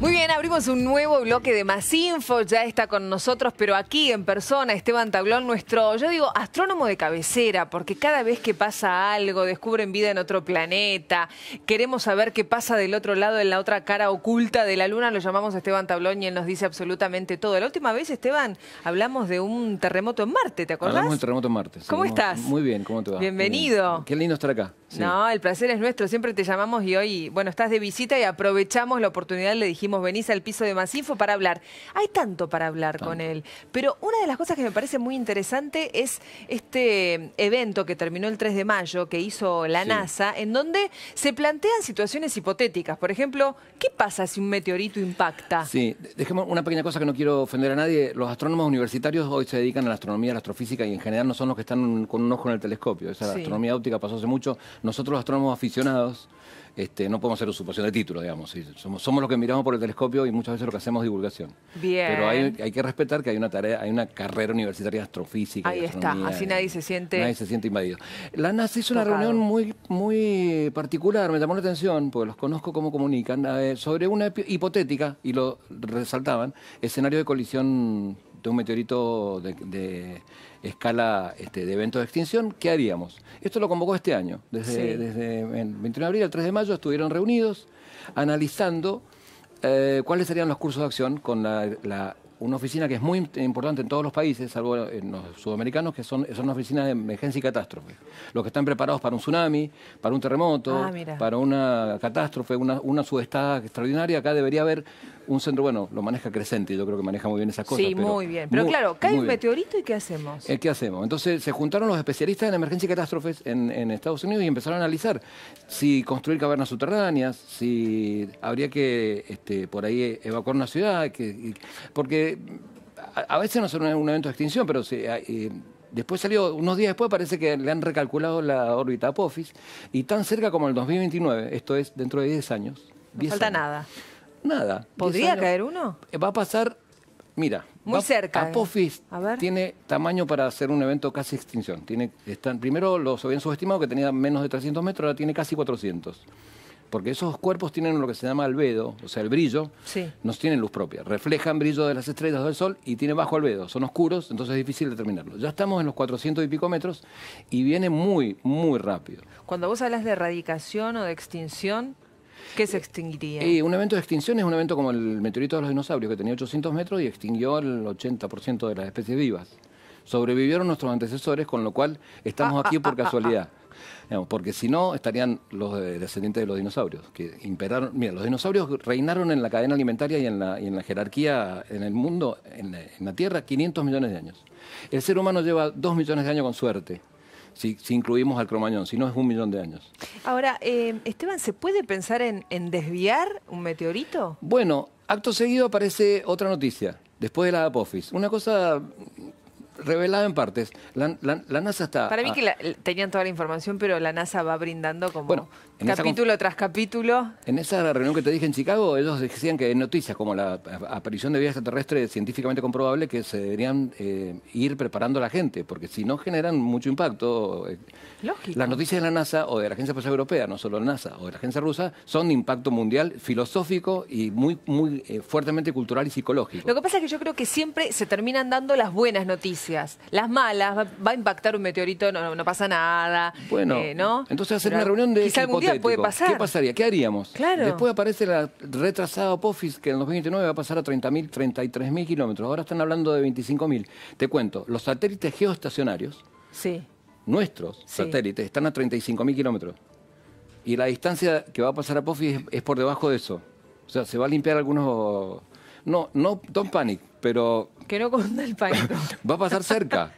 Muy bien, abrimos un nuevo bloque de más info, ya está con nosotros, pero aquí en persona Esteban Tablón, nuestro, yo digo, astrónomo de cabecera, porque cada vez que pasa algo, descubren vida en otro planeta, queremos saber qué pasa del otro lado, en la otra cara oculta de la luna, lo llamamos Esteban Tablón y él nos dice absolutamente todo. La última vez, Esteban, hablamos de un terremoto en Marte, ¿te acordás? Hablamos de un terremoto en Marte. ¿Cómo estás? Muy bien, ¿cómo te va? Bienvenido. Qué lindo estar acá. No, el placer es nuestro, siempre te llamamos y hoy, bueno, estás de visita y aprovechamos la oportunidad, le dijimos, venís al piso de Masinfo para hablar. Hay tanto para hablar con él, pero una de las cosas que me parece muy interesante es este evento que terminó el 3 de mayo, que hizo la NASA, en donde se plantean situaciones hipotéticas. Por ejemplo, ¿qué pasa si un meteorito impacta? Sí, dejemos una pequeña cosa que no quiero ofender a nadie. Los astrónomos universitarios hoy se dedican a la astronomía, a la astrofísica y en general no son los que están con un ojo en el telescopio. Esa astronomía óptica pasó hace mucho nosotros los astrónomos aficionados este, no podemos hacer usurpación de título, digamos. Somos, los que miramos por el telescopio y muchas veces lo que hacemos es divulgación. Bien. Pero hay, que respetar que hay una tarea, hay una carrera universitaria de astrofísica. Ahí está, así nadie se siente. Nadie se siente invadido. La NASA hizo una reunión muy, muy particular, me llamó la atención, porque los conozco cómo comunican, eh, sobre una hipotética, y lo resaltaban, escenario de colisión de un meteorito de, escala este, de eventos de extinción, ¿qué haríamos? Esto lo convocó este año. Desde, desde el 21 de abril al 3 de mayo estuvieron reunidos analizando eh, cuáles serían los cursos de acción con la una oficina que es muy importante en todos los países, salvo en los sudamericanos, que son, son oficinas de emergencia y catástrofe. Los que están preparados para un tsunami, para un terremoto, ah, para una catástrofe, una, una subestada extraordinaria, acá debería haber un centro, bueno, lo maneja Crescente, yo creo que maneja muy bien esas cosas. Sí, muy bien. Pero claro, cae un meteorito y ¿qué hacemos? Eh, ¿Qué hacemos? Entonces se juntaron los especialistas en emergencia y catástrofes en, Estados Unidos y empezaron a analizar si construir cavernas subterráneas, si habría que este, por ahí evacuar una ciudad, que, porque a, veces no es un, evento de extinción, pero eh, después salió, unos días después parece que le han recalculado la órbita Apophis y tan cerca como el 2029, esto es dentro de 10 años. falta nada. Nada. ¿Podría caer uno? Eh, va a pasar, mira. Muy cerca. ¿eh? Apophis tiene tamaño para hacer un evento casi extinción. Tiene, están, primero los habían subestimado que tenía menos de 300 metros, ahora tiene casi 400 porque esos cuerpos tienen lo que se llama albedo, o sea, el brillo, nos no tienen luz propia, reflejan brillo de las estrellas del Sol y tienen bajo albedo, son oscuros, entonces es difícil determinarlo. Ya estamos en los 400 y pico metros y viene muy, muy rápido. Cuando vos hablas de erradicación o de extinción, ¿Qué se extinguiría? Eh, un evento de extinción es un evento como el meteorito de los dinosaurios, que tenía 800 metros y extinguió el 80% de las especies vivas. Sobrevivieron nuestros antecesores, con lo cual estamos ah, aquí ah, por ah, casualidad porque si no, estarían los descendientes de los dinosaurios, que imperaron. Mira, los dinosaurios reinaron en la cadena alimentaria y en la, jerarquía en el mundo, en la, Tierra, 500 millones de años. El ser humano lleva 2 millones de años con suerte. Si, incluimos al cromañón, si no es un millón de años. Ahora, eh, Esteban, ¿se puede pensar en, desviar un meteorito? Bueno, acto seguido aparece otra noticia, después de la Apophis. Una cosa revelado en partes. La, NASA está... Para mí que tenían toda la información, pero la NASA va brindando como capítulo tras capítulo. En esa reunión que te dije en Chicago, ellos decían que hay noticias como la aparición de vida extraterrestre científicamente comprobable que se deberían eh, ir preparando a la gente, porque si no generan mucho impacto. Eh, Lógico. Las noticias de la NASA o de la Agencia Espacial Europea, no solo la NASA o de la Agencia Rusa, son de impacto mundial filosófico y muy, muy eh, fuertemente cultural y psicológico. Lo que pasa es que yo creo que siempre se terminan dando las buenas noticias. Las malas, va, a impactar un meteorito, no, no pasa nada. Bueno, entonces hacer una reunión de ¿Qué pasaría? ¿Qué haríamos? Después aparece la retrasada Apophis, que en el 2029 va a pasar a 30.000, 33.000 kilómetros. Ahora están hablando de 25.000. Te cuento, los satélites geoestacionarios, sí. nuestros satélites, están a 35.000 kilómetros. Y la distancia que va a pasar a Apophis es, por debajo de eso. O sea, se va a limpiar algunos... No, no, don't panic, pero... Que no con el pánico. va a pasar cerca.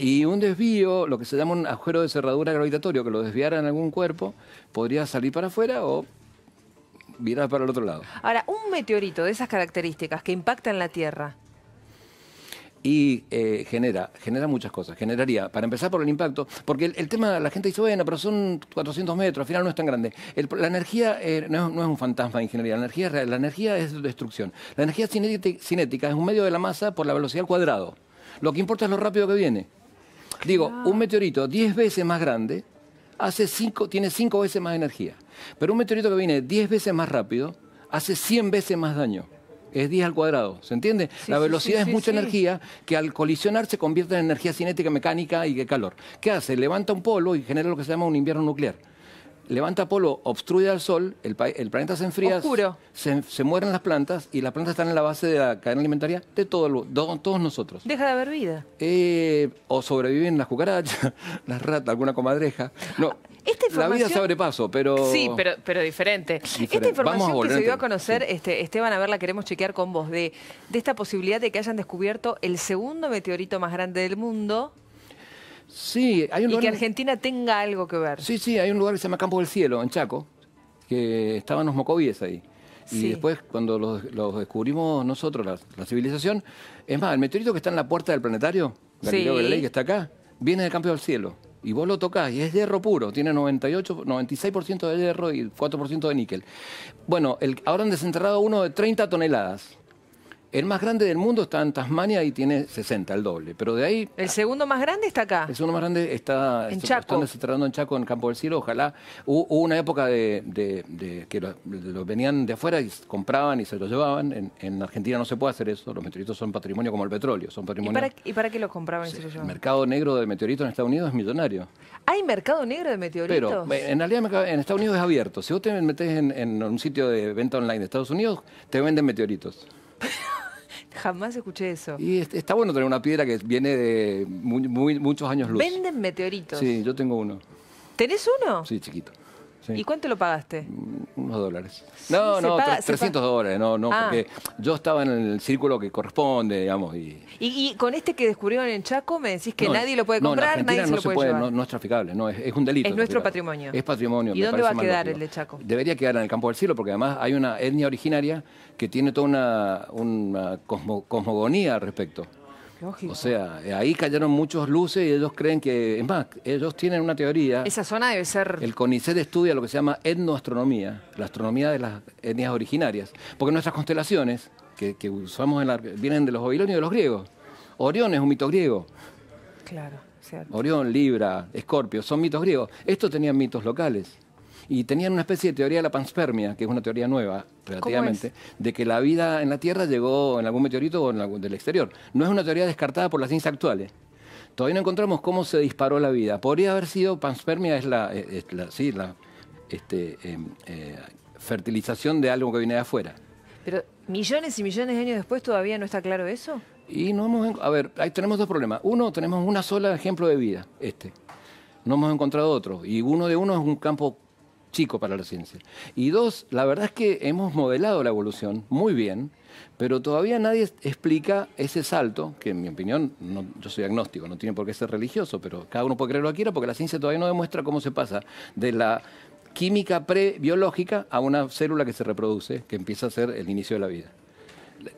Y un desvío, lo que se llama un agujero de cerradura gravitatorio, que lo desviara en algún cuerpo, podría salir para afuera o virar para el otro lado. Ahora, un meteorito de esas características que impacta en la Tierra. Y eh, genera, genera muchas cosas. Generaría, para empezar por el impacto, porque el, tema, la gente dice, bueno, pero son 400 metros, al final no es tan grande. la energía eh, no, es, un fantasma de ingeniería, la energía es la energía es destrucción. La energía cinética, cinética es un medio de la masa por la velocidad al cuadrado. Lo que importa es lo rápido que viene. Digo, ah. un meteorito 10 veces más grande hace cinco, tiene 5 veces más energía. Pero un meteorito que viene 10 veces más rápido hace 100 veces más daño. Es 10 al cuadrado, ¿se entiende? la velocidad es mucha energía que al colisionar se convierte en energía cinética mecánica y de calor. ¿Qué hace? Levanta un polo y genera lo que se llama un invierno nuclear levanta Polo obstruye al sol, el, planeta se enfría, se, mueren las plantas y las plantas están en la base de la cadena alimentaria de, todo todos nosotros. Deja de haber vida. Eh, o sobreviven las cucarachas, las ratas, alguna comadreja. No. Ah, la vida se abre paso, pero... Sí, pero, diferente. Esta información que se dio a conocer, este, Esteban, a ver, la queremos chequear con vos, de, de esta posibilidad de que hayan descubierto el segundo meteorito más grande del mundo, Sí, hay un lugar... Y que Argentina tenga algo que ver. Sí, sí, hay un lugar que se llama Campo del Cielo, en Chaco, que estaban los mocovíes ahí. Y después, cuando los, descubrimos nosotros, la, civilización, es más, el meteorito que está en la puerta del planetario, Galileo que está acá, viene del Campo del Cielo. Y vos lo tocás y es hierro puro, tiene 98, 96% de hierro y 4% de níquel. Bueno, el, ahora han desenterrado uno de 30 toneladas. El más grande del mundo está en Tasmania y tiene 60, el doble. Pero de ahí. ¿El segundo más grande está acá? El segundo más grande está. En Chaco. Está tratando en Chaco, en Campo del Cielo. Ojalá. Hubo, una época de, que los venían de afuera y compraban y se los llevaban. En, Argentina no se puede hacer eso. Los meteoritos son patrimonio como el petróleo. son patrimonio. ¿Y para, qué los compraban y se, lo llevaban? El mercado negro de meteoritos en Estados Unidos es millonario. ¿Hay mercado negro de meteoritos? Pero en realidad en Estados Unidos es abierto. Si vos te metés en, en un sitio de venta online de Estados Unidos, te venden meteoritos. Jamás escuché eso. Y está bueno tener una piedra que viene de muy, muchos años luz. Venden meteoritos. Sí, yo tengo uno. ¿Tenés uno? Sí, chiquito. ¿Y cuánto lo pagaste? Mm, unos dólares. no, no, 300 dólares, no, no, porque yo estaba en el círculo que corresponde, digamos. Y... ¿Y, con este que descubrieron en Chaco me decís que nadie lo puede comprar, nadie se lo puede, No, es traficable, es, un delito. Es nuestro patrimonio. Es patrimonio. ¿Y dónde va a quedar el de Chaco? Debería quedar en el campo del cielo, porque además hay una etnia originaria que tiene toda una, cosmogonía al respecto. O sea, ahí cayeron muchos luces y ellos creen que, es más, ellos tienen una teoría. Esa zona debe ser... El CONICET estudia lo que se llama etnoastronomía, la astronomía de las etnias originarias, porque nuestras constelaciones que, usamos en la, vienen de los babilonios y de los griegos. Orión es un mito griego. Claro, cierto. Orión, Libra, Escorpio, son mitos griegos. Estos tenían mitos locales y tenían una especie de teoría de la panspermia, que es una teoría nueva relativamente, de que la vida en la Tierra llegó en algún meteorito o en algún, del exterior. No es una teoría descartada por las ciencias actuales. Todavía no encontramos cómo se disparó la vida. Podría haber sido panspermia, es la, este, em, eh, fertilización de algo que viene de afuera. Pero millones y millones de años después todavía no está claro eso. Y no hemos, a ver, ahí tenemos dos problemas. Uno, tenemos una sola ejemplo de vida, este. No hemos encontrado otro. Y uno de uno es un campo chico para la ciencia. Y dos, la verdad es que hemos modelado la evolución muy bien, pero todavía nadie explica ese salto, que en mi opinión, no, yo soy agnóstico, no tiene por qué ser religioso, pero cada uno puede creer lo que quiera porque la ciencia todavía no demuestra cómo se pasa de la química prebiológica a una célula que se reproduce, que empieza a ser el inicio de la vida.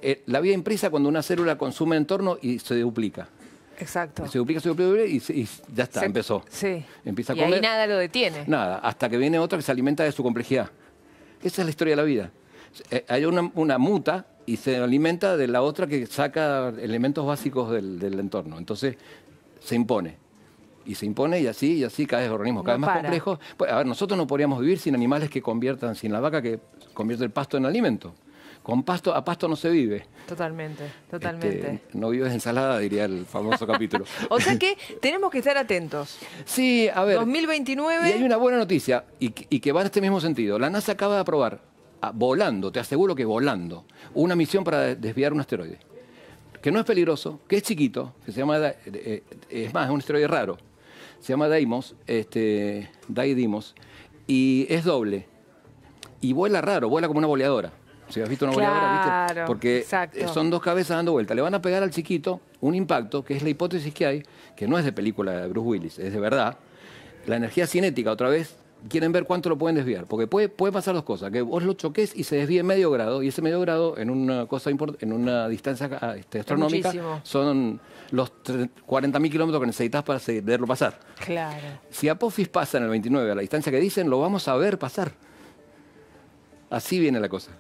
Eh, la vida impresa cuando una célula consume entorno y se duplica. Exacto. Se duplica, se duplica y, ya está, empezó. Sí. Empieza a Y nada lo detiene. Nada, hasta que viene otra que se alimenta de su complejidad. Esa es la historia de la vida. Eh, hay una, muta y se alimenta de la otra que saca elementos básicos del, entorno. Entonces se impone y se impone y así y así cada vez organismos cada vez más complejo. Pues, a ver, nosotros no podríamos vivir sin animales que conviertan, sin la vaca que convierte el pasto en alimento con pasto, a pasto no se vive. Totalmente, este, totalmente. no vives ensalada, diría el famoso capítulo. o sea que tenemos que estar atentos. Sí, a ver. 2029. Y hay una buena noticia, y, que va en este mismo sentido. La NASA acaba de aprobar, volando, te aseguro que volando, una misión para desviar un asteroide. Que no es peligroso, que es chiquito, que se llama. Eh, es más, es un asteroide raro. Se llama Daimos, este, Daidimos, y es doble. Y vuela raro, vuela como una boleadora. Si has visto una ¿viste? Porque eh, son dos cabezas dando vuelta. Le van a pegar al chiquito un impacto, que es la hipótesis que hay, que no es de película de Bruce Willis, es de verdad. La energía cinética, otra vez, quieren ver cuánto lo pueden desviar. Porque puede, pasar dos cosas, que vos lo choques y se desvíe medio grado, y ese medio grado en una cosa en una distancia ah, este, astronómica son los 40.000 kilómetros que necesitas para verlo pasar. Si Apophis pasa en el 29 a la distancia que dicen, lo vamos a ver pasar. Así viene la cosa.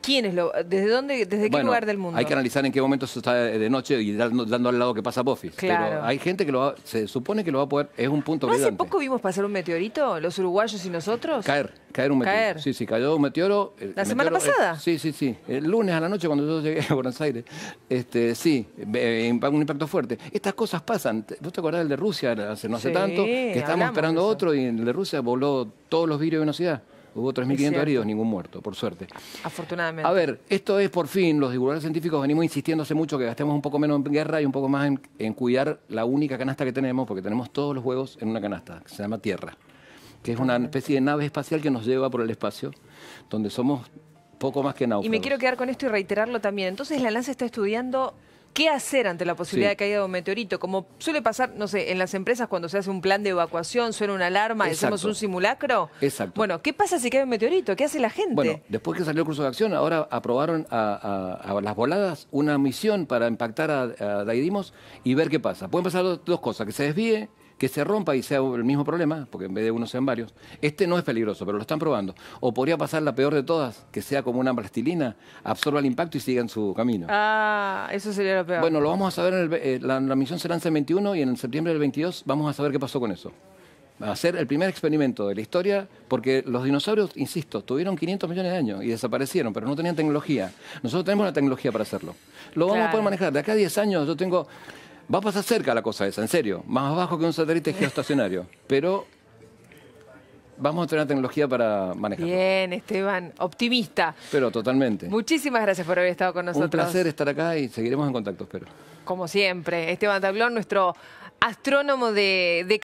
¿Quiénes lo, ¿Desde dónde, desde qué lugar del mundo? Hay que analizar en qué momento se está de noche y dando, al lado que pasa Buffy. Pero hay gente que lo se supone que lo va a poder, es un punto ¿No hace poco vimos pasar un meteorito, los uruguayos y nosotros? Caer, caer un meteorito. Sí, sí, cayó un meteoro. ¿La semana pasada? sí, sí, sí. El lunes a la noche cuando yo llegué a Buenos Aires. Este, sí, un impacto fuerte. Estas cosas pasan. ¿Vos te acordás del de Rusia hace, no hace tanto? Que estábamos esperando otro y el de Rusia voló todos los virus de velocidad. Hubo 3.500 heridos, ningún muerto, por suerte. Afortunadamente. A ver, esto es por fin, los divulgadores científicos venimos insistiéndose mucho que gastemos un poco menos en guerra y un poco más en, cuidar la única canasta que tenemos, porque tenemos todos los huevos en una canasta, que se llama Tierra, que es una especie de nave espacial que nos lleva por el espacio, donde somos poco más que náufragos. Y me quiero quedar con esto y reiterarlo también. Entonces la NASA está estudiando ¿Qué hacer ante la posibilidad de caída de un meteorito? Como suele pasar, no sé, en las empresas cuando se hace un plan de evacuación, suena una alarma hacemos un simulacro. Exacto. Bueno, ¿qué pasa si cae un meteorito? ¿Qué hace la gente? Bueno, después que salió el curso de acción, ahora aprobaron a, las voladas una misión para impactar a, Daidimos y ver qué pasa. Pueden pasar dos cosas, que se desvíe que se rompa y sea el mismo problema, porque en vez de uno sean varios. Este no es peligroso, pero lo están probando. O podría pasar la peor de todas, que sea como una plastilina, absorba el impacto y siga en su camino. Ah, eso sería lo peor. Bueno, lo vamos a saber, eh, la, misión se lanza en 21 y en septiembre del 22 vamos a saber qué pasó con eso. Va a ser el primer experimento de la historia, porque los dinosaurios, insisto, tuvieron 500 millones de años y desaparecieron, pero no tenían tecnología. Nosotros tenemos la tecnología para hacerlo. Lo vamos a poder manejar. De acá a 10 años yo tengo Va a pasar la cosa esa, en serio. Más abajo que un satélite geoestacionario. Pero vamos a tener tecnología para manejarlo. Bien, Esteban, optimista. Pero totalmente. Muchísimas gracias por haber estado con nosotros. Un placer estar acá y seguiremos en contacto, espero. Como siempre, Esteban Tablón, nuestro astrónomo de